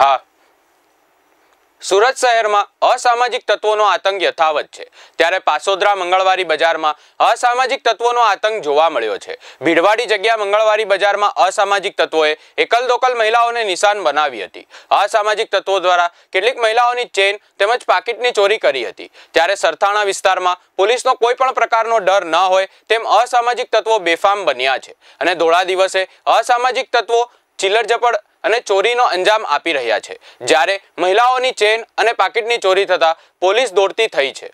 હા સુરત શહેરમાં અસામાજિક તત્વોનો આતંક યથાવત છે ત્યારે પાસોદરા મંગળવારી બજારમાં અસામાજિક તત્વોનો આતંક જોવા મળ્યો છે ભીડવાડી જગ્યા મંગળવારી બજારમાં અસામાજિક તત્વોએ એકલદોકલ મહિલાઓને નિશાન બનાવી હતી અસામાજિક તત્વો દ્વારા કેટલીક મહિલાઓની ચેન તેમજ પાકીટની ચોરી કરી હતી ત્યારે સરથાણા વિસ્તારમાં પોલીસનો કોઈ પણ પ્રકારનો ડર ન હોય તેમ અસામાજિક તત્વો બેફામ બન્યા છે અને ધોળા દિવસે અસામાજિક તત્વો ચિલ્લર અને ચોરીનો અંજામ આપી રહ્યા છે જ્યારે મહિલાઓની ચેન અને પાકીટની ચોરી થતાં પોલીસ દોડતી થઈ છે